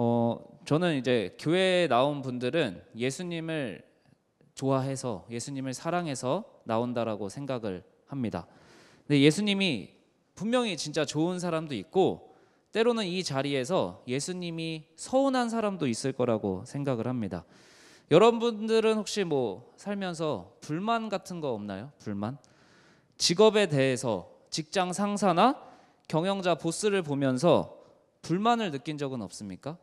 어, 저는 이제 교회에 나온 분들은 예수님을 좋아해서 예수님을 사랑해서 나온다라고 생각을 합니다. 근데 예수님이 분명히 진짜 좋은 사람도 있고 때로는 이 자리에서 예수님이 서운한 사람도 있을 거라고 생각을 합니다. 여러분들은 혹시 뭐 살면서 불만 같은 거 없나요? 불만? 직업에 대해서 직장 상사나 경영자 보스를 보면서 불만을 느낀 적은 없습니까?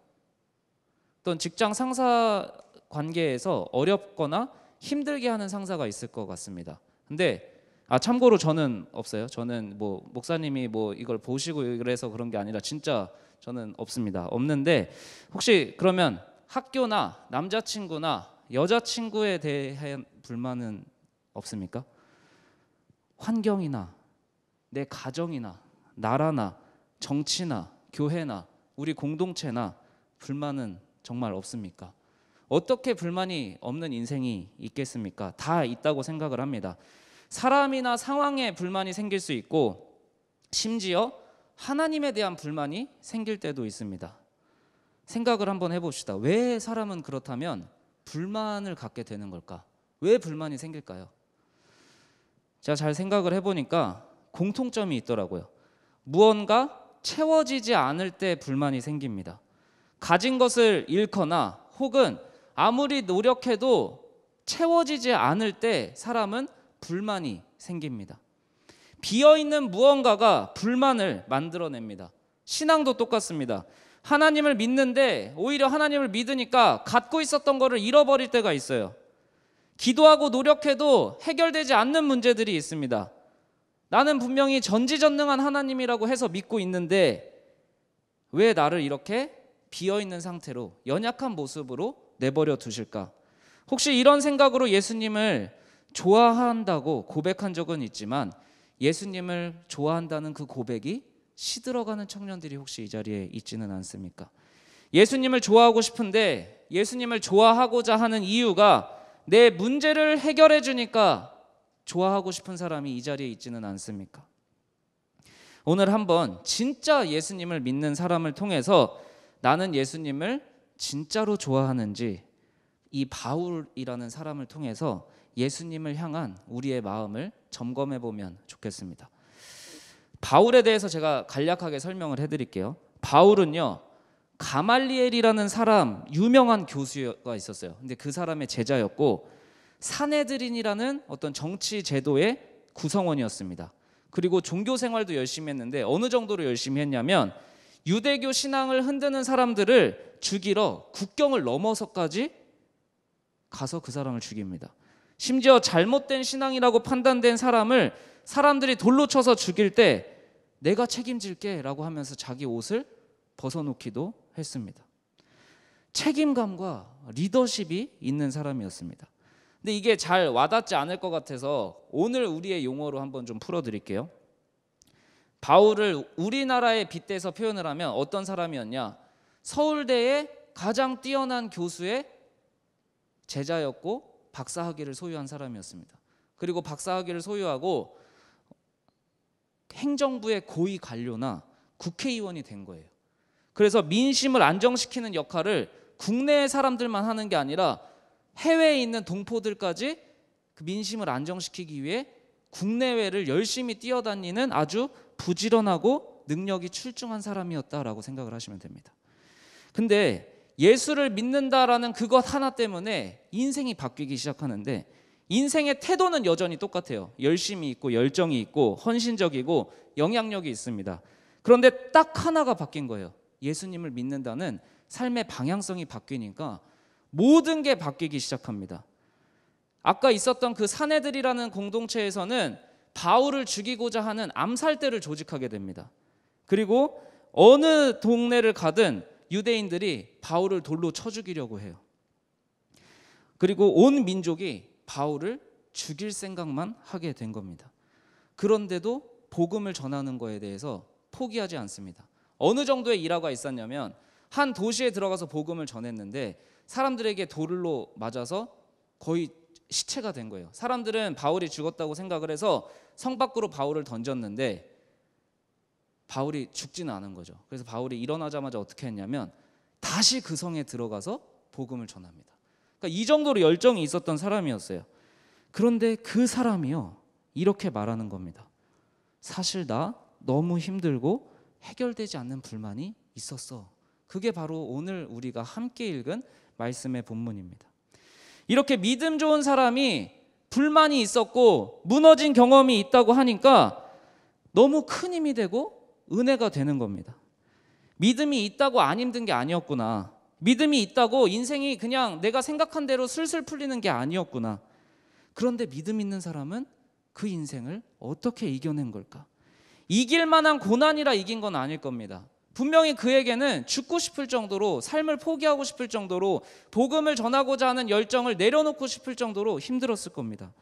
어떤 직장 상사 관계에서 어렵거나 힘들게 하는 상사가 있을 것 같습니다. 근데 아 참고로 저는 없어요. 저는 뭐 목사님이 뭐 이걸 보시고 그래서 그런 게 아니라 진짜 저는 없습니다. 없는데 혹시 그러면 학교나 남자친구나 여자친구에 대한 불만은 없습니까? 환경이나 내 가정이나 나라나 정치나 교회나 우리 공동체나 불만은 정말 없습니까? 어떻게 불만이 없는 인생이 있겠습니까? 다 있다고 생각을 합니다. 사람이나 상황에 불만이 생길 수 있고 심지어 하나님에 대한 불만이 생길 때도 있습니다. 생각을 한번 해봅시다. 왜 사람은 그렇다면 불만을 갖게 되는 걸까? 왜 불만이 생길까요? 제가 잘 생각을 해보니까 공통점이 있더라고요. 무언가 채워지지 않을 때 불만이 생깁니다. 가진 것을 잃거나 혹은 아무리 노력해도 채워지지 않을 때 사람은 불만이 생깁니다. 비어있는 무언가가 불만을 만들어냅니다. 신앙도 똑같습니다. 하나님을 믿는데 오히려 하나님을 믿으니까 갖고 있었던 것을 잃어버릴 때가 있어요. 기도하고 노력해도 해결되지 않는 문제들이 있습니다. 나는 분명히 전지전능한 하나님이라고 해서 믿고 있는데 왜 나를 이렇게 비어 있는 상태로 연약한 모습으로 내버려 두실까? 혹시 이런 생각으로 예수님을 좋아한다고 고백한 적은 있지만 예수님을 좋아한다는 그 고백이 시들어가는 청년들이 혹시 이 자리에 있지는 않습니까? 예수님을 좋아하고 싶은데 예수님을 좋아하고자 하는 이유가 내 문제를 해결해 주니까 좋아하고 싶은 사람이 이 자리에 있지는 않습니까? 오늘 한번 진짜 예수님을 믿는 사람을 통해서 나는 예수님을 진짜로 좋아하는지 이 바울이라는 사람을 통해서 예수님을 향한 우리의 마음을 점검해 보면 좋겠습니다. 바울에 대해서 제가 간략하게 설명을 해 드릴게요. 바울은요. 가말리엘이라는 사람 유명한 교수가 있었어요. 근데 그 사람의 제자였고 사내들인이라는 어떤 정치 제도의 구성원이었습니다. 그리고 종교 생활도 열심히 했는데 어느 정도로 열심히 했냐면 유대교 신앙을 흔드는 사람들을 죽이러 국경을 넘어서까지 가서 그 사람을 죽입니다. 심지어 잘못된 신앙이라고 판단된 사람을 사람들이 돌로 쳐서 죽일 때 내가 책임질게 라고 하면서 자기 옷을 벗어놓기도 했습니다. 책임감과 리더십이 있는 사람이었습니다. 근데 이게 잘 와닿지 않을 것 같아서 오늘 우리의 용어로 한번 좀 풀어드릴게요. 바울을 우리나라의 빗대서 표현을 하면 어떤 사람이었냐? 서울대의 가장 뛰어난 교수의 제자였고 박사학위를 소유한 사람이었습니다. 그리고 박사학위를 소유하고 행정부의 고위 관료나 국회의원이 된 거예요. 그래서 민심을 안정시키는 역할을 국내의 사람들만 하는 게 아니라 해외에 있는 동포들까지 그 민심을 안정시키기 위해 국내외를 열심히 뛰어다니는 아주 부지런하고 능력이 출중한 사람이었다라고 생각을 하시면 됩니다. 근데 예수를 믿는다라는 그것 하나 때문에 인생이 바뀌기 시작하는데 인생의 태도는 여전히 똑같아요. 열심히 있고 열정이 있고 헌신적이고 영향력이 있습니다. 그런데 딱 하나가 바뀐 거예요. 예수님을 믿는다는 삶의 방향성이 바뀌니까 모든 게 바뀌기 시작합니다. 아까 있었던 그 사내들이라는 공동체에서는 바울을 죽이고자 하는 암살대를 조직하게 됩니다. 그리고 어느 동네를 가든 유대인들이 바울을 돌로 쳐 죽이려고 해요. 그리고 온 민족이 바울을 죽일 생각만 하게 된 겁니다. 그런데도 복음을 전하는 거에 대해서 포기하지 않습니다. 어느 정도의 일화가 있었냐면 한 도시에 들어가서 복음을 전했는데 사람들에게 돌로 맞아서 거의 시체가 된 거예요. 사람들은 바울이 죽었다고 생각을 해서 성 밖으로 바울을 던졌는데 바울이 죽지는 않은 거죠. 그래서 바울이 일어나자마자 어떻게 했냐면 다시 그 성에 들어가서 복음을 전합니다. 그러니까 이 정도로 열정이 있었던 사람이었어요. 그런데 그 사람이요 이렇게 말하는 겁니다. 사실 나 너무 힘들고 해결되지 않는 불만이 있었어. 그게 바로 오늘 우리가 함께 읽은 말씀의 본문입니다. 이렇게 믿음 좋은 사람이 불만이 있었고 무너진 경험이 있다고 하니까 너무 큰 힘이 되고 은혜가 되는 겁니다. 믿음이 있다고 안 힘든 게 아니었구나. 믿음이 있다고 인생이 그냥 내가 생각한 대로 슬슬 풀리는 게 아니었구나. 그런데 믿음 있는 사람은 그 인생을 어떻게 이겨낸 걸까? 이길 만한 고난이라 이긴 건 아닐 겁니다. 분명히 그에게는 죽고 싶을 정도로 삶을 포기하고 싶을 정도로 복음을 전하고자 하는 열정을 내려놓고 싶을 정도로 힘들었을 겁니다.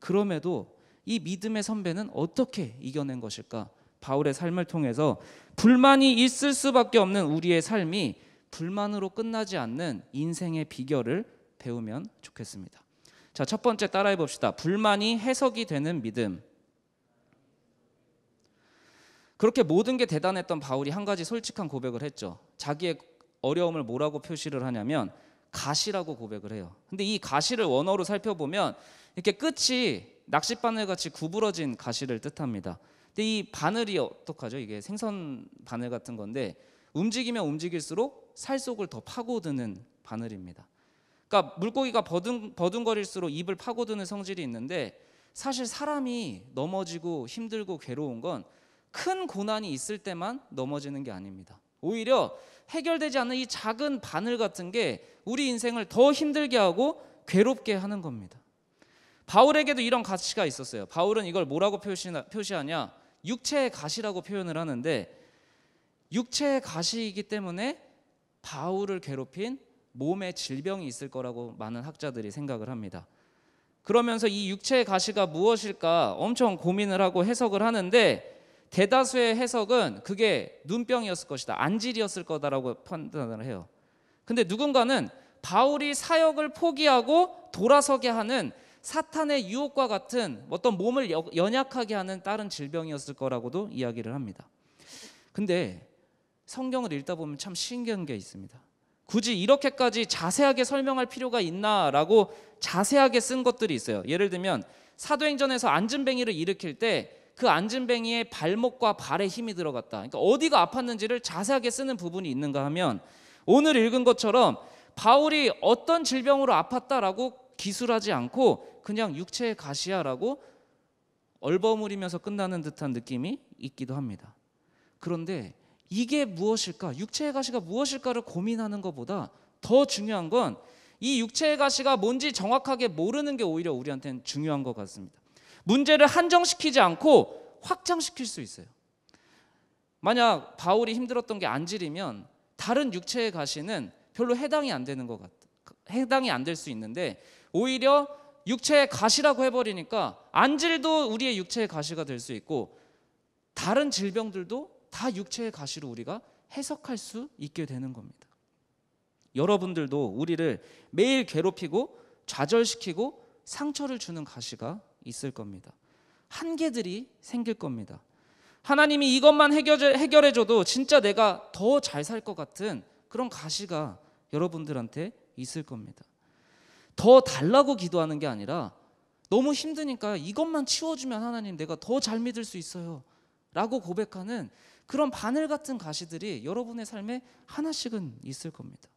그럼에도 이 믿음의 선배는 어떻게 이겨낸 것일까? 바울의 삶을 통해서 불만이 있을 수밖에 없는 우리의 삶이 불만으로 끝나지 않는 인생의 비결을 배우면 좋겠습니다. 자, 첫 번째 따라해 봅시다. 불만이 해석이 되는 믿음. 그렇게 모든 게 대단했던 바울이 한 가지 솔직한 고백을 했죠. 자기의 어려움을 뭐라고 표시를 하냐면 가시라고 고백을 해요. 근데 이 가시를 원어로 살펴보면 이렇게 끝이 낚싯바늘 같이 구부러진 가시를 뜻합니다. 근데 이 바늘이 어떡하죠? 이게 생선 바늘 같은 건데 움직이면 움직일수록 살 속을 더 파고드는 바늘입니다. 그러니까 물고기가 버둥, 버둥거릴수록 입을 파고드는 성질이 있는데 사실 사람이 넘어지고 힘들고 괴로운 건큰 고난이 있을 때만 넘어지는 게 아닙니다. 오히려 해결되지 않는 이 작은 바늘 같은 게 우리 인생을 더 힘들게 하고 괴롭게 하는 겁니다. 바울에게도 이런 가치가 있었어요. 바울은 이걸 뭐라고 표시하냐? 육체의 가시라고 표현을 하는데 육체의 가시이기 때문에 바울을 괴롭힌 몸에 질병이 있을 거라고 많은 학자들이 생각을 합니다. 그러면서 이 육체의 가시가 무엇일까 엄청 고민을 하고 해석을 하는데 대다수의 해석은 그게 눈병이었을 것이다. 안질이었을 거다라고 판단을 해요. 근데 누군가는 바울이 사역을 포기하고 돌아서게 하는 사탄의 유혹과 같은 어떤 몸을 연약하게 하는 다른 질병이었을 거라고도 이야기를 합니다. 근데 성경을 읽다 보면 참 신기한 게 있습니다. 굳이 이렇게까지 자세하게 설명할 필요가 있나라고 자세하게 쓴 것들이 있어요. 예를 들면 사도행전에서 앉은 뱅이를 일으킬 때그 앉은뱅이의 발목과 발에 힘이 들어갔다. 그러니까 어디가 아팠는지를 자세하게 쓰는 부분이 있는가 하면 오늘 읽은 것처럼 바울이 어떤 질병으로 아팠다라고 기술하지 않고 그냥 육체의 가시야라고 얼버무리면서 끝나는 듯한 느낌이 있기도 합니다. 그런데 이게 무엇일까? 육체의 가시가 무엇일까를 고민하는 것보다 더 중요한 건 이 육체의 가시가 뭔지 정확하게 모르는 게 오히려 우리한테는 중요한 것 같습니다. 문제를 한정시키지 않고 확장시킬 수 있어요. 만약 바울이 힘들었던 게 안질이면 다른 육체의 가시는 별로 해당이 안 되는 것 같아. 해당이 안 될 수 있는데 오히려 육체의 가시라고 해버리니까 안질도 우리의 육체의 가시가 될 수 있고 다른 질병들도 다 육체의 가시로 우리가 해석할 수 있게 되는 겁니다. 여러분들도 우리를 매일 괴롭히고 좌절시키고 상처를 주는 가시가 있을 겁니다. 한계들이 생길 겁니다. 하나님이 이것만 해결해 줘도 진짜 내가 더 잘 살 것 같은 그런 가시가 여러분들한테 있을 겁니다. 더 달라고 기도하는 게 아니라 너무 힘드니까 이것만 치워주면 하나님 내가 더 잘 믿을 수 있어요. 라고 고백하는 그런 바늘 같은 가시들이 여러분의 삶에 하나씩은 있을 겁니다.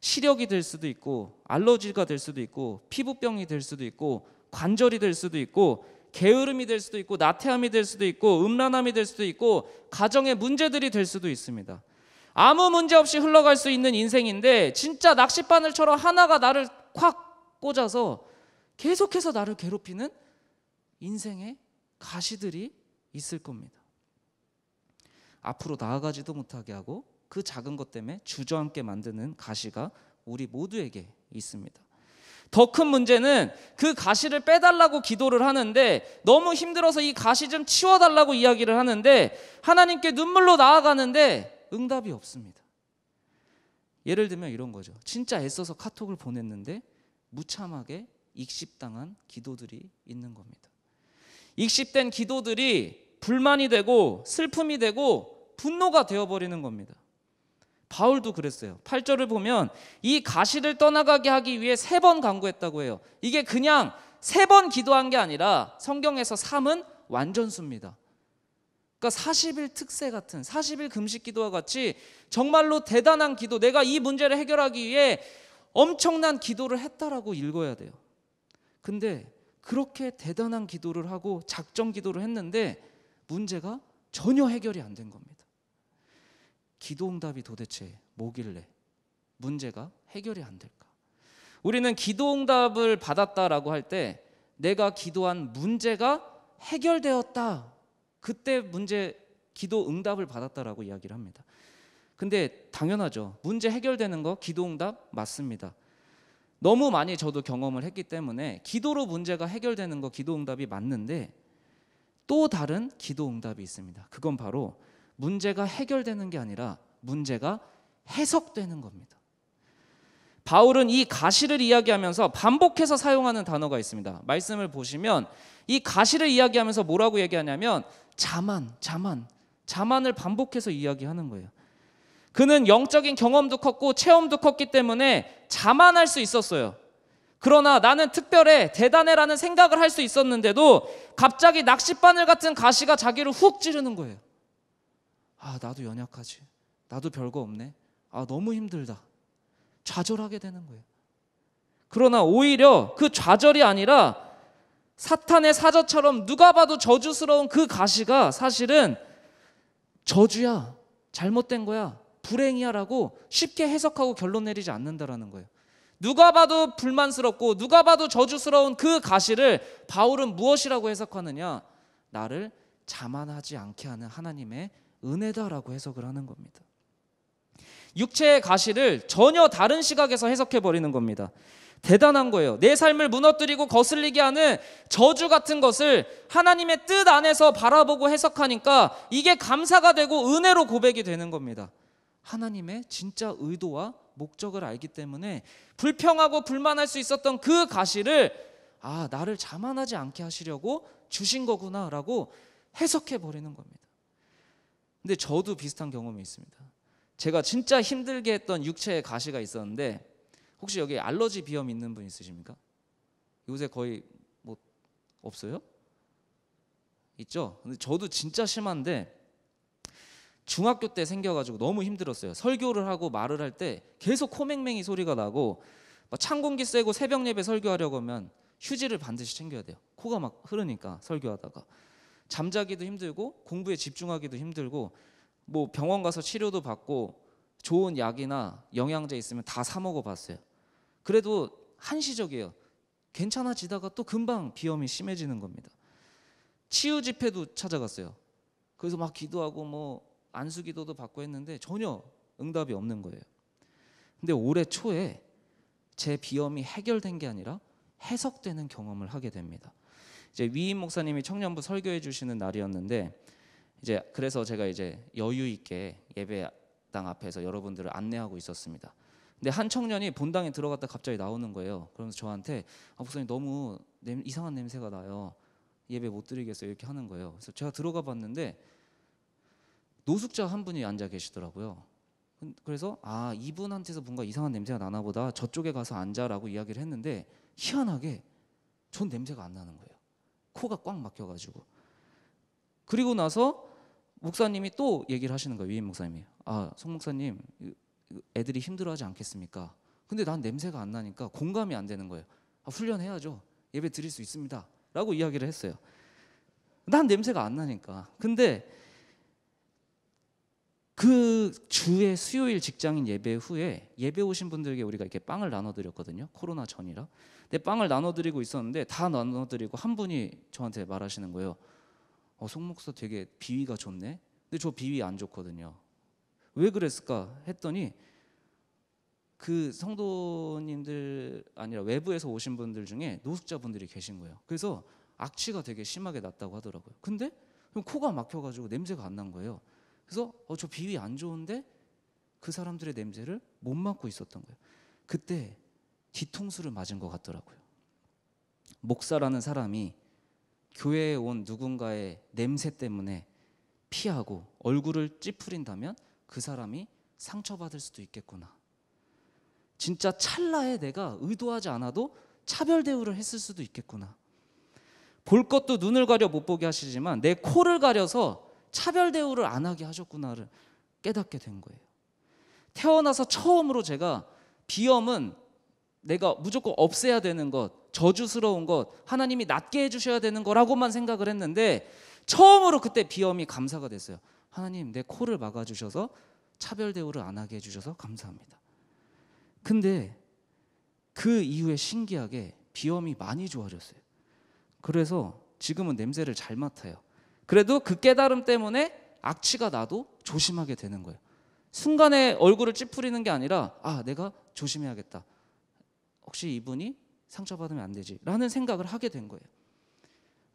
시력이 될 수도 있고 알러지가 될 수도 있고 피부병이 될 수도 있고 관절이 될 수도 있고 게으름이 될 수도 있고 나태함이 될 수도 있고 음란함이 될 수도 있고 가정의 문제들이 될 수도 있습니다. 아무 문제 없이 흘러갈 수 있는 인생인데 진짜 낚싯바늘처럼 하나가 나를 콱 꽂아서 계속해서 나를 괴롭히는 인생의 가시들이 있을 겁니다. 앞으로 나아가지도 못하게 하고 그 작은 것 때문에 주저앉게 만드는 가시가 우리 모두에게 있습니다. 더큰 문제는 그 가시를 빼달라고 기도를 하는데 너무 힘들어서 이 가시 좀 치워달라고 이야기를 하는데 하나님께 눈물로 나아가는데 응답이 없습니다. 예를 들면 이런 거죠. 진짜 애써서 카톡을 보냈는데 무참하게 익십당한 기도들이 있는 겁니다. 익십된 기도들이 불만이 되고 슬픔이 되고 분노가 되어버리는 겁니다. 바울도 그랬어요. 8절을 보면 이 가시를 떠나가게 하기 위해 세 번 강구했다고 해요. 이게 그냥 세 번 기도한 게 아니라 성경에서 3은 완전수입니다. 그러니까 40일 특세 같은 40일 금식 기도와 같이 정말로 대단한 기도, 내가 이 문제를 해결하기 위해 엄청난 기도를 했다라고 읽어야 돼요. 근데 그렇게 대단한 기도를 하고 작정 기도를 했는데 문제가 전혀 해결이 안 된 겁니다. 기도 응답이 도대체 뭐길래 문제가 해결이 안 될까? 우리는 기도 응답을 받았다라고 할 때 내가 기도한 문제가 해결되었다. 그때 문제 기도 응답을 받았다라고 이야기를 합니다. 근데 당연하죠. 문제 해결되는 거 기도 응답 맞습니다. 너무 많이 저도 경험을 했기 때문에 기도로 문제가 해결되는 거 기도 응답이 맞는데 또 다른 기도 응답이 있습니다. 그건 바로 문제가 해결되는 게 아니라 문제가 해석되는 겁니다. 바울은 이 가시를 이야기하면서 반복해서 사용하는 단어가 있습니다. 말씀을 보시면 이 가시를 이야기하면서 뭐라고 얘기하냐면 자만, 자만, 자만을 반복해서 이야기하는 거예요. 그는 영적인 경험도 컸고 체험도 컸기 때문에 자만할 수 있었어요. 그러나 나는 특별해, 대단해라는 생각을 할 수 있었는데도 갑자기 낚싯바늘 같은 가시가 자기를 훅 찌르는 거예요. 아, 나도 연약하지. 나도 별거 없네. 아, 너무 힘들다. 좌절하게 되는 거예요. 그러나 오히려 그 좌절이 아니라 사탄의 사자처럼 누가 봐도 저주스러운 그 가시가 사실은 저주야, 잘못된 거야, 불행이야라고 쉽게 해석하고 결론 내리지 않는다라는 거예요. 누가 봐도 불만스럽고 누가 봐도 저주스러운 그 가시를 바울은 무엇이라고 해석하느냐? 나를 자만하지 않게 하는 하나님의 은혜다라고 해석을 하는 겁니다. 육체의 가시를 전혀 다른 시각에서 해석해 버리는 겁니다. 대단한 거예요. 내 삶을 무너뜨리고 거슬리게 하는 저주 같은 것을 하나님의 뜻 안에서 바라보고 해석하니까 이게 감사가 되고 은혜로 고백이 되는 겁니다. 하나님의 진짜 의도와 목적을 알기 때문에 불평하고 불만할 수 있었던 그 가시를 아, 나를 자만하지 않게 하시려고 주신 거구나라고 해석해 버리는 겁니다. 근데 저도 비슷한 경험이 있습니다. 제가 진짜 힘들게 했던 육체의 가시가 있었는데 혹시 여기 알러지 비염 있는 분 있으십니까? 요새 거의 뭐 없어요? 있죠? 근데 저도 진짜 심한데 중학교 때 생겨가지고 너무 힘들었어요. 설교를 하고 말을 할 때 계속 코맹맹이 소리가 나고 찬 공기 쐬고 새벽 예배 설교하려고 하면 휴지를 반드시 챙겨야 돼요. 코가 막 흐르니까 설교하다가 잠자기도 힘들고 공부에 집중하기도 힘들고 뭐 병원 가서 치료도 받고 좋은 약이나 영양제 있으면 다 사 먹어 봤어요. 그래도 한시적이에요. 괜찮아지다가 또 금방 비염이 심해지는 겁니다. 치유 집회도 찾아갔어요. 그래서 막 기도하고 뭐 안수 기도도 받고 했는데 전혀 응답이 없는 거예요. 근데 올해 초에 제 비염이 해결된 게 아니라 해석되는 경험을 하게 됩니다. 이제 위임 목사님이 청년부 설교해 주시는 날이었는데 이제 그래서 제가 이제 여유 있게 예배당 앞에서 여러분들을 안내하고 있었습니다. 근데 한 청년이 본당에 들어갔다 갑자기 나오는 거예요. 그러면서 저한테 아, 목사님 너무 냄, 이상한 냄새가 나요. 예배 못 드리겠어요. 이렇게 하는 거예요. 그래서 제가 들어가 봤는데 노숙자 한 분이 앉아 계시더라고요. 그, 그래서 아 이분한테서 뭔가 이상한 냄새가 나나 보다 저쪽에 가서 앉아라고 이야기를 했는데 희한하게 전 냄새가 안 나는 거예요. 코가 꽉 막혀가지고 그리고 나서 목사님이 또 얘기를 하시는 거예요 위임 목사님이 아 송 목사님 애들이 힘들어하지 않겠습니까? 근데 난 냄새가 안 나니까 공감이 안 되는 거예요 아, 훈련해야죠 예배 드릴 수 있습니다 라고 이야기를 했어요 난 냄새가 안 나니까 근데 그 주의 수요일 직장인 예배 후에 예배 오신 분들에게 우리가 이렇게 빵을 나눠드렸거든요. 코로나 전이라. 내 빵을 나눠드리고 있었는데 다 나눠드리고 한 분이 저한테 말하시는 거예요. 어, 송 목사 되게 비위가 좋네. 근데 저 비위 안 좋거든요. 왜 그랬을까 했더니 그 성도님들 아니라 외부에서 오신 분들 중에 노숙자분들이 계신 거예요. 그래서 악취가 되게 심하게 났다고 하더라고요. 근데 코가 막혀가지고 냄새가 안 난 거예요. 그래서 어, 저 비위 안 좋은데 그 사람들의 냄새를 못 맡고 있었던 거예요. 그때 뒤통수를 맞은 것 같더라고요. 목사라는 사람이 교회에 온 누군가의 냄새 때문에 피하고 얼굴을 찌푸린다면 그 사람이 상처받을 수도 있겠구나. 진짜 찰나에 내가 의도하지 않아도 차별 대우를 했을 수도 있겠구나. 볼 것도 눈을 가려 못 보게 하시지만 내 코를 가려서 차별 대우를 안 하게 하셨구나를 깨닫게 된 거예요. 태어나서 처음으로 제가 비염은 내가 무조건 없애야 되는 것, 저주스러운 것, 하나님이 낫게 해주셔야 되는 거라고만 생각을 했는데 처음으로 그때 비염이 감사가 됐어요. 하나님 내 코를 막아주셔서 차별 대우를 안 하게 해주셔서 감사합니다. 근데 그 이후에 신기하게 비염이 많이 좋아졌어요. 그래서 지금은 냄새를 잘 맡아요. 그래도 그 깨달음 때문에 악취가 나도 조심하게 되는 거예요. 순간에 얼굴을 찌푸리는 게 아니라 아 내가 조심해야겠다. 혹시 이분이 상처받으면 안 되지 라는 생각을 하게 된 거예요.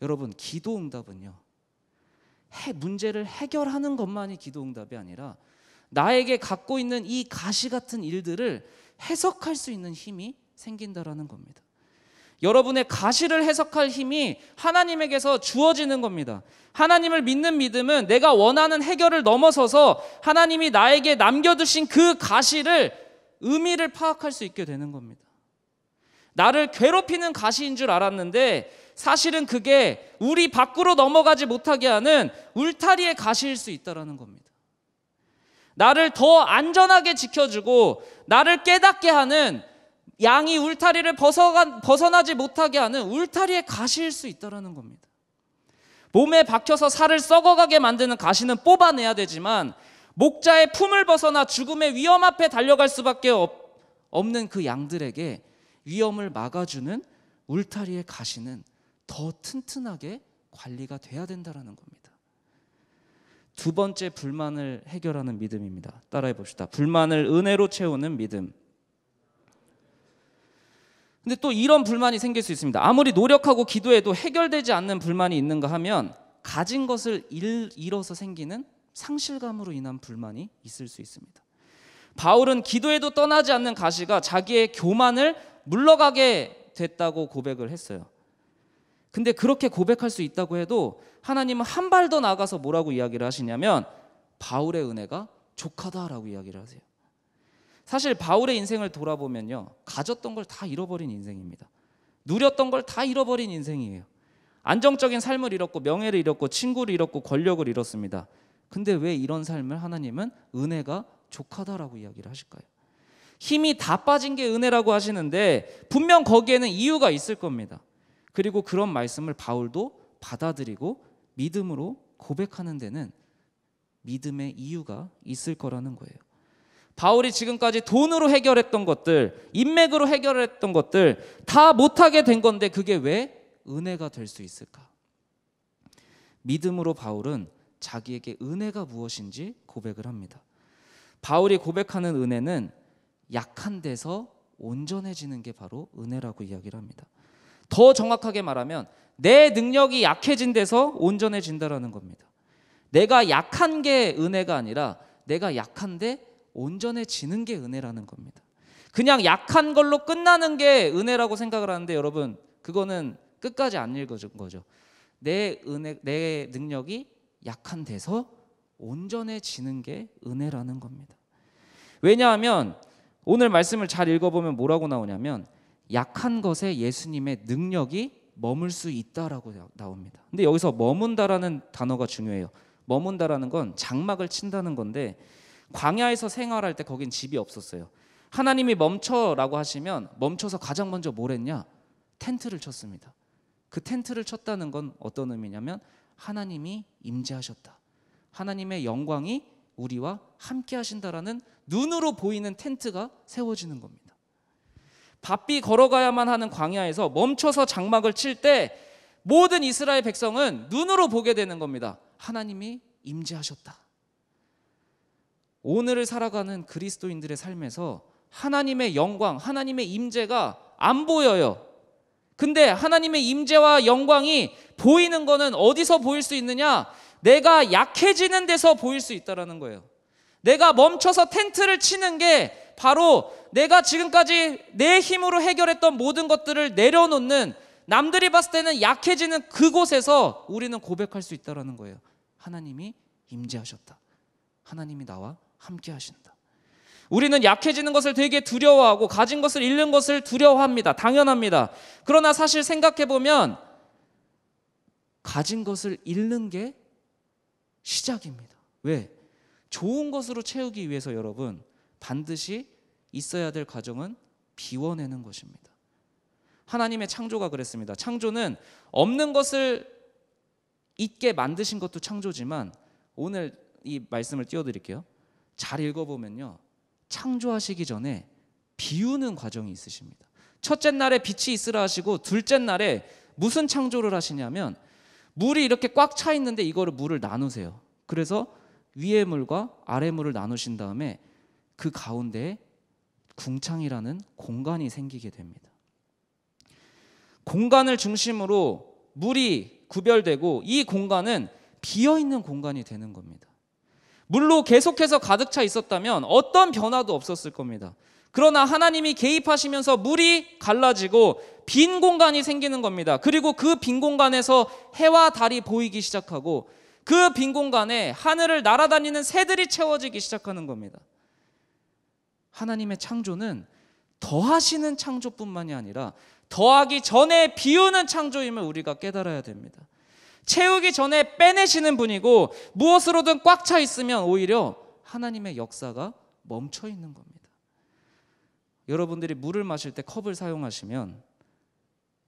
여러분, 기도 응답은요. 문제를 해결하는 것만이 기도 응답이 아니라 나에게 갖고 있는 이 가시 같은 일들을 해석할 수 있는 힘이 생긴다라는 겁니다. 여러분의 가시를 해석할 힘이 하나님에게서 주어지는 겁니다. 하나님을 믿는 믿음은 내가 원하는 해결을 넘어서서 하나님이 나에게 남겨두신 그 가시를 의미를 파악할 수 있게 되는 겁니다. 나를 괴롭히는 가시인 줄 알았는데 사실은 그게 우리 밖으로 넘어가지 못하게 하는 울타리의 가시일 수 있다라는 겁니다. 나를 더 안전하게 지켜주고 나를 깨닫게 하는 양이 울타리를 벗어간, 벗어나지 못하게 하는 울타리의 가시일 수 있다라는 겁니다. 몸에 박혀서 살을 썩어가게 만드는 가시는 뽑아내야 되지만 목자의 품을 벗어나 죽음의 위험 앞에 달려갈 수밖에 없, 없는 그 양들에게 위험을 막아주는 울타리의 가시는 더 튼튼하게 관리가 돼야 된다라는 겁니다. 두 번째 불만을 해결하는 믿음입니다. 따라해 봅시다. 불만을 은혜로 채우는 믿음. 근데 또 이런 불만이 생길 수 있습니다. 아무리 노력하고 기도해도 해결되지 않는 불만이 있는가 하면 가진 것을 잃, 잃어서 생기는 상실감으로 인한 불만이 있을 수 있습니다. 바울은 기도에도 떠나지 않는 가시가 자기의 교만을 물러가게 됐다고 고백을 했어요. 근데 그렇게 고백할 수 있다고 해도 하나님은 한 발 더 나가서 뭐라고 이야기를 하시냐면 바울의 은혜가 족하다라고 이야기를 하세요. 사실 바울의 인생을 돌아보면요. 가졌던 걸 다 잃어버린 인생입니다. 누렸던 걸 다 잃어버린 인생이에요. 안정적인 삶을 잃었고 명예를 잃었고 친구를 잃었고 권력을 잃었습니다. 근데 왜 이런 삶을 하나님은 은혜가 족하다라고 이야기를 하실까요? 힘이 다 빠진 게 은혜라고 하시는데 분명 거기에는 이유가 있을 겁니다. 그리고 그런 말씀을 바울도 받아들이고 믿음으로 고백하는 데는 믿음의 이유가 있을 거라는 거예요. 바울이 지금까지 돈으로 해결했던 것들, 인맥으로 해결했던 것들 다 못하게 된 건데 그게 왜 은혜가 될 수 있을까? 믿음으로 바울은 자기에게 은혜가 무엇인지 고백을 합니다. 바울이 고백하는 은혜는 약한 데서 온전해지는 게 바로 은혜라고 이야기를 합니다. 더 정확하게 말하면 내 능력이 약해진 데서 온전해진다라는 겁니다. 내가 약한 게 은혜가 아니라 내가 약한데 온전해지는 게 은혜라는 겁니다. 그냥 약한 걸로 끝나는 게 은혜라고 생각을 하는데 여러분 그거는 끝까지 안 읽어준 거죠. 내 은혜 내 능력이 약한 데서 온전해지는 게 은혜라는 겁니다. 왜냐하면 오늘 말씀을 잘 읽어보면 뭐라고 나오냐면 약한 것에 예수님의 능력이 머물 수 있다라고 나옵니다. 근데 여기서 머문다라는 단어가 중요해요. 머문다라는 건 장막을 친다는 건데 광야에서 생활할 때 거긴 집이 없었어요. 하나님이 멈춰라고 하시면 멈춰서 가장 먼저 뭘 했냐? 텐트를 쳤습니다. 그 텐트를 쳤다는 건 어떤 의미냐면 하나님이 임재하셨다. 하나님의 영광이 우리와 함께 하신다라는 눈으로 보이는 텐트가 세워지는 겁니다. 바삐 걸어가야만 하는 광야에서 멈춰서 장막을 칠 때 모든 이스라엘 백성은 눈으로 보게 되는 겁니다. 하나님이 임재하셨다. 오늘을 살아가는 그리스도인들의 삶에서 하나님의 영광, 하나님의 임재가 안 보여요. 근데 하나님의 임재와 영광이 보이는 거는 어디서 보일 수 있느냐? 내가 약해지는 데서 보일 수 있다라는 거예요. 내가 멈춰서 텐트를 치는 게 바로 내가 지금까지 내 힘으로 해결했던 모든 것들을 내려놓는 남들이 봤을 때는 약해지는 그곳에서 우리는 고백할 수 있다라는 거예요. 하나님이 임재하셨다. 하나님이 나와 함께 하신다. 우리는 약해지는 것을 되게 두려워하고 가진 것을 잃는 것을 두려워합니다. 당연합니다. 그러나 사실 생각해 보면 가진 것을 잃는 게 시작입니다. 왜? 좋은 것으로 채우기 위해서 여러분 반드시 있어야 될 과정은 비워내는 것입니다. 하나님의 창조가 그랬습니다. 창조는 없는 것을 있게 만드신 것도 창조지만 오늘 이 말씀을 띄워드릴게요. 잘 읽어보면요. 창조하시기 전에 비우는 과정이 있으십니다. 첫째 날에 빛이 있으라 하시고 둘째 날에 무슨 창조를 하시냐면 물이 이렇게 꽉 차 있는데 이거를 물을 나누세요. 그래서 위의 물과 아래 물을 나누신 다음에 그 가운데에 궁창이라는 공간이 생기게 됩니다. 공간을 중심으로 물이 구별되고 이 공간은 비어 있는 공간이 되는 겁니다. 물로 계속해서 가득 차 있었다면 어떤 변화도 없었을 겁니다. 그러나 하나님이 개입하시면서 물이 갈라지고 빈 공간이 생기는 겁니다. 그리고 그 빈 공간에서 해와 달이 보이기 시작하고 그빈 공간에 하늘을 날아다니는 새들이 채워지기 시작하는 겁니다. 하나님의 창조는 더하시는 창조뿐만이 아니라 더하기 전에 비우는 창조임을 우리가 깨달아야 됩니다. 채우기 전에 빼내시는 분이고 무엇으로든 꽉 차 있으면 오히려 하나님의 역사가 멈춰 있는 겁니다. 여러분들이 물을 마실 때 컵을 사용하시면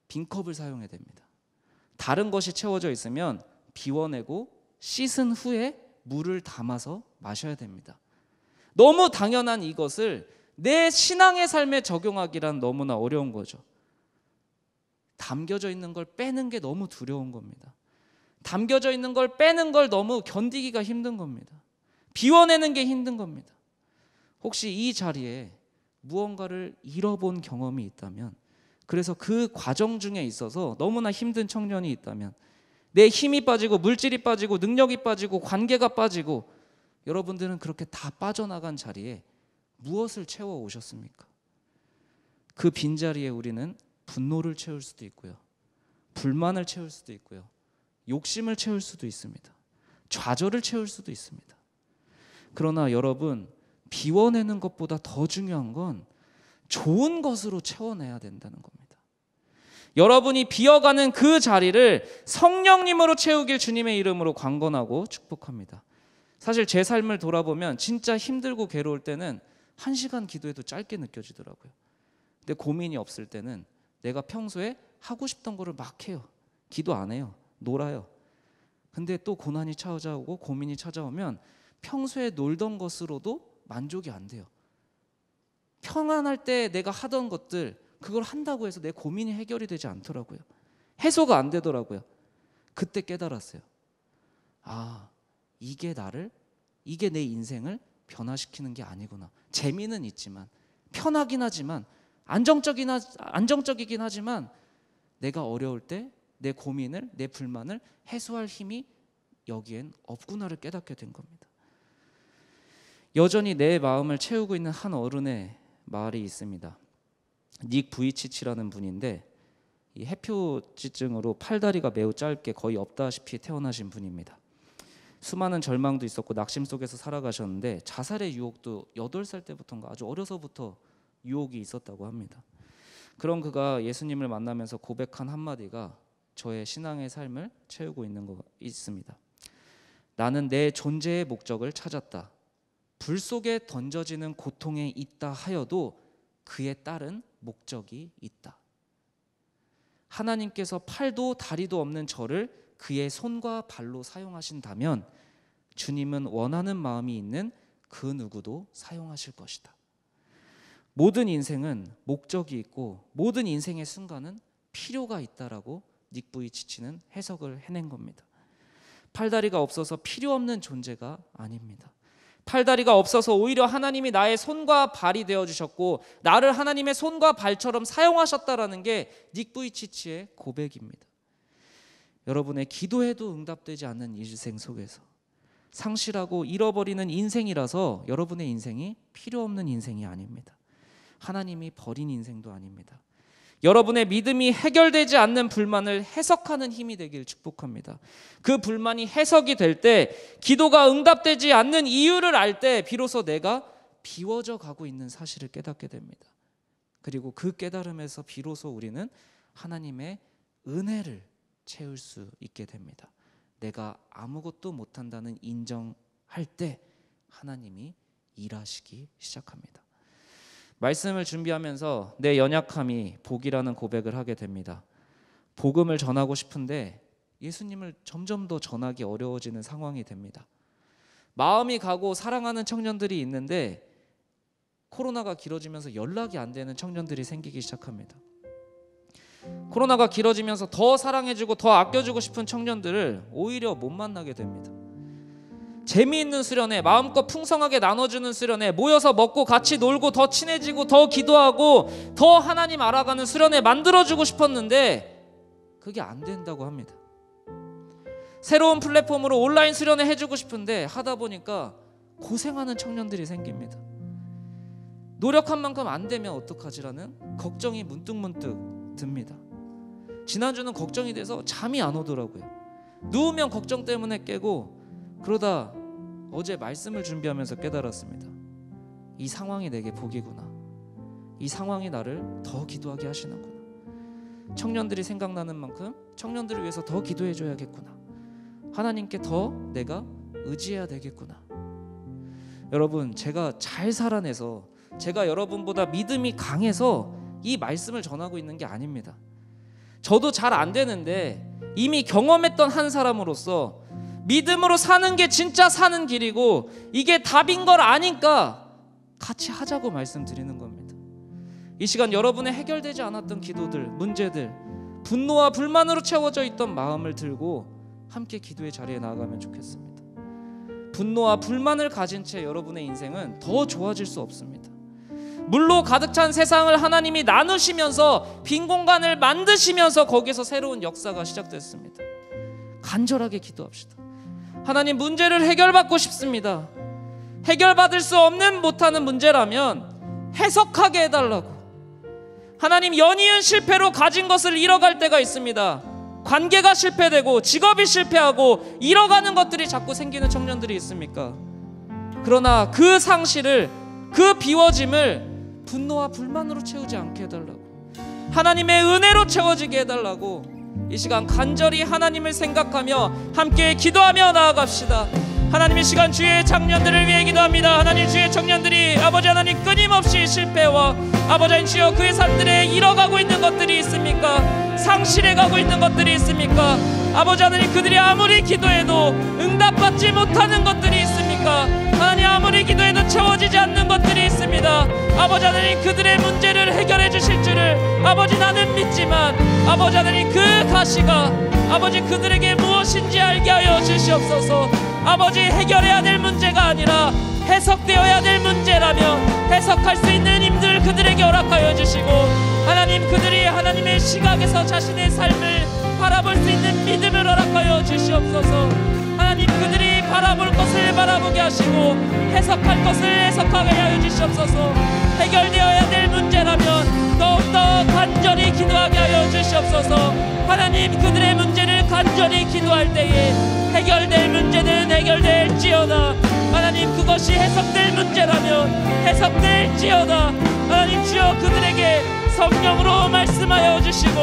빈 컵을 사용해야 됩니다. 다른 것이 채워져 있으면 비워내고 씻은 후에 물을 담아서 마셔야 됩니다. 너무 당연한 이것을 내 신앙의 삶에 적용하기란 너무나 어려운 거죠. 담겨져 있는 걸 빼는 게 너무 두려운 겁니다. 담겨져 있는 걸 빼는 걸 너무 견디기가 힘든 겁니다. 비워내는 게 힘든 겁니다. 혹시 이 자리에 무언가를 잃어본 경험이 있다면, 그래서 그 과정 중에 있어서 너무나 힘든 청년이 있다면, 내 힘이 빠지고 물질이 빠지고 능력이 빠지고 관계가 빠지고 여러분들은 그렇게 다 빠져나간 자리에 무엇을 채워 오셨습니까? 그 빈자리에 우리는 분노를 채울 수도 있고요. 불만을 채울 수도 있고요. 욕심을 채울 수도 있습니다. 좌절을 채울 수도 있습니다. 그러나 여러분, 비워내는 것보다 더 중요한 건 좋은 것으로 채워내야 된다는 겁니다. 여러분이 비어가는 그 자리를 성령님으로 채우길 주님의 이름으로 관건하고 축복합니다. 사실 제 삶을 돌아보면 진짜 힘들고 괴로울 때는 한 시간 기도해도 짧게 느껴지더라고요. 근데 고민이 없을 때는 내가 평소에 하고 싶던 거를 막 해요. 기도 안 해요. 놀아요. 근데 또 고난이 찾아오고 고민이 찾아오면 평소에 놀던 것으로도 만족이 안 돼요. 평안할 때 내가 하던 것들 그걸 한다고 해서 내 고민이 해결이 되지 않더라고요. 해소가 안 되더라고요. 그때 깨달았어요. 아, 이게 나를, 이게 내 인생을 변화시키는 게 아니구나. 재미는 있지만, 편하긴 하지만, 안정적이긴, 하, 안정적이긴 하지만, 내가 어려울 때 내 고민을, 내 불만을 해소할 힘이 여기엔 없구나를 깨닫게 된 겁니다. 여전히 내 마음을 채우고 있는 한 어른의 말이 있습니다. 닉 부이치치라는 분인데 이 해표지증으로 팔다리가 매우 짧게 거의 없다시피 태어나신 분입니다. 수많은 절망도 있었고 낙심 속에서 살아가셨는데 자살의 유혹도 8살 때부터인가 아주 어려서부터 유혹이 있었다고 합니다. 그런 그가 예수님을 만나면서 고백한 한마디가 저의 신앙의 삶을 채우고 있는 것 있습니다. 나는 내 존재의 목적을 찾았다. 불 속에 던져지는 고통에 있다 하여도 그의 딸은 목적이 있다. 하나님께서 팔도 다리도 없는 저를 그의 손과 발로 사용하신다면 주님은 원하는 마음이 있는 그 누구도 사용하실 것이다. 모든 인생은 목적이 있고 모든 인생의 순간은 필요가 있다라고 닉부이지치는 해석을 해낸 겁니다. 팔다리가 없어서 필요 없는 존재가 아닙니다. 팔다리가 없어서 오히려 하나님이 나의 손과 발이 되어 주셨고 나를 하나님의 손과 발처럼 사용하셨다라는 게 닉부이치치의 고백입니다. 여러분의 기도에도 응답되지 않는 일생 속에서 상실하고 잃어버리는 인생이라서 여러분의 인생이 필요 없는 인생이 아닙니다. 하나님이 버린 인생도 아닙니다. 여러분의 믿음이 해결되지 않는 불만을 해석하는 힘이 되길 축복합니다. 그 불만이 해석이 될 때, 기도가 응답되지 않는 이유를 알 때, 비로소 내가 비워져 가고 있는 사실을 깨닫게 됩니다. 그리고 그 깨달음에서 비로소 우리는 하나님의 은혜를 채울 수 있게 됩니다. 내가 아무것도 못한다는 인정할 때 하나님이 일하시기 시작합니다. 말씀을 준비하면서 내 연약함이 복이라는 고백을 하게 됩니다. 복음을 전하고 싶은데 예수님을 점점 더 전하기 어려워지는 상황이 됩니다. 마음이 가고 사랑하는 청년들이 있는데 코로나가 길어지면서 연락이 안 되는 청년들이 생기기 시작합니다. 코로나가 길어지면서 더 사랑해주고 더 아껴주고 싶은 청년들을 오히려 못 만나게 됩니다. 재미있는 수련회, 마음껏 풍성하게 나눠주는 수련회, 모여서 먹고 같이 놀고 더 친해지고 더 기도하고 더 하나님 알아가는 수련회 만들어주고 싶었는데 그게 안 된다고 합니다. 새로운 플랫폼으로 온라인 수련회 해주고 싶은데 하다 보니까 고생하는 청년들이 생깁니다. 노력한 만큼 안 되면 어떡하지라는 걱정이 문득문득 듭니다. 지난주는 걱정이 돼서 잠이 안 오더라고요. 누우면 걱정 때문에 깨고 그러다 어제 말씀을 준비하면서 깨달았습니다. 이 상황이 내게 복이구나. 이 상황이 나를 더 기도하게 하시는구나. 청년들이 생각나는 만큼 청년들을 위해서 더 기도해 줘야겠구나. 하나님께 더 내가 의지해야 되겠구나. 여러분, 제가 잘 살아내서 제가 여러분보다 믿음이 강해서 이 말씀을 전하고 있는 게 아닙니다. 저도 잘 안 되는데 이미 경험했던 한 사람으로서 믿음으로 사는 게 진짜 사는 길이고 이게 답인 걸 아니까 같이 하자고 말씀드리는 겁니다. 이 시간 여러분의 해결되지 않았던 기도들, 문제들, 분노와 불만으로 채워져 있던 마음을 들고 함께 기도의 자리에 나아가면 좋겠습니다. 분노와 불만을 가진 채 여러분의 인생은 더 좋아질 수 없습니다. 물로 가득 찬 세상을 하나님이 나누시면서 빈 공간을 만드시면서 거기서 새로운 역사가 시작됐습니다. 간절하게 기도합시다. 하나님 문제를 해결받고 싶습니다. 해결받을 수 없는 못하는 문제라면 해석하게 해달라고. 하나님 연이은 실패로 가진 것을 잃어갈 때가 있습니다. 관계가 실패되고 직업이 실패하고 잃어가는 것들이 자꾸 생기는 청년들이 있습니까? 그러나 그 상실을 그 비워짐을 분노와 불만으로 채우지 않게 해달라고. 하나님의 은혜로 채워지게 해달라고. 이 시간 간절히 하나님을 생각하며 함께 기도하며 나아갑시다. 하나님의 시간 주의 청년들을 위해 기도합니다. 하나님 주의 청년들이 아버지 하나님 끊임없이 실패와 아버지 주여 그의 삶들에 잃어가고 있는 것들이 있습니까? 상실해 가고 있는 것들이 있습니까? 아버지 하나님 그들이 아무리 기도해도 응답받지 못하는 것들이 있습니까? 있습니까? 하나님 아무리 기도해도 채워지지 않는 것들이 있습니다. 아버지 하나님 그들의 문제를 해결해 주실 줄을 아버지 나는 믿지만 아버지 하나님 그 가시가 아버지 그들에게 무엇인지 알게 하여 주시옵소서. 아버지 해결해야 될 문제가 아니라 해석되어야 될 문제라며 해석할 수 있는 힘들 그들에게 허락하여 주시고 하나님 그들이 하나님의 시각에서 자신의 삶을 바라볼 수 있는 믿음을 허락하여 주시옵소서 하나님 그들이 바라볼 것을 바라보게 하시고 해석할 것을 해석하게 하여 주시옵소서 해결되어야 될 문제라면 더욱더 간절히 기도하게 하여 주시옵소서 하나님 그들의 문제를 간절히 기도할 때에 해결될 문제는 해결될지어다 하나님 그것이 해석될 문제라면 해석될지어다 하나님 주여 그들에게 성령으로 말씀하여 주시고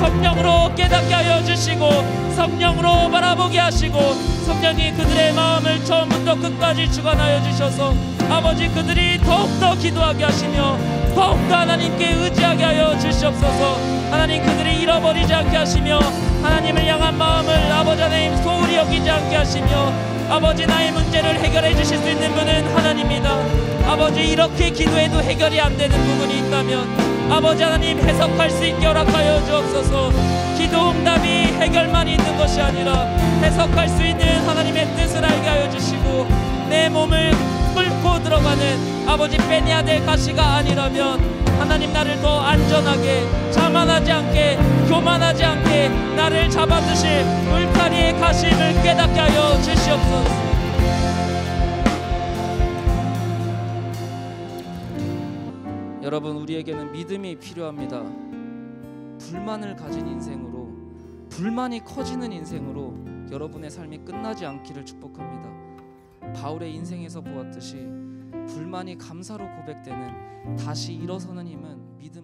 성령으로 깨닫게 하여 주시고 성령으로 바라보게 하시고 성령이 그들의 마음을 처음부터 끝까지 주관하여 주셔서 아버지 그들이 더욱더 기도하게 하시며 더욱더 하나님께 의지하게 하여 주시옵소서 하나님 그들이 잃어버리지 않게 하시며 하나님을 향한 마음을 아버지 하나님 소 여기지 않게 하시며 아버지 나의 문제를 해결해 주실 수 있는 분은 하나님이다 아버지 이렇게 기도해도 해결이 안 되는 부분이 있다면 아버지 하나님 해석할 수 있게 허락하여 주옵소서 기도 응답이 해결만 있는 것이 아니라 해석할 수 있는 하나님의 뜻을 알게 하여 주시고 내 몸을 뚫고 들어가는 아버지 빼내야 될 가시가 아니라면 하나님 나를 더 안전하게 자만하지 않게 교만하지 않게 나를 잡아주실 울타리의 가심을 깨닫게 하여 주시옵소서 여러분 우리에게는 믿음이 필요합니다 불만을 가진 인생으로 불만이 커지는 인생으로 여러분의 삶이 끝나지 않기를 축복합니다 바울의 인생에서 보았듯이 불만이 감사로 고백되는 다시 일어서는 힘은 믿음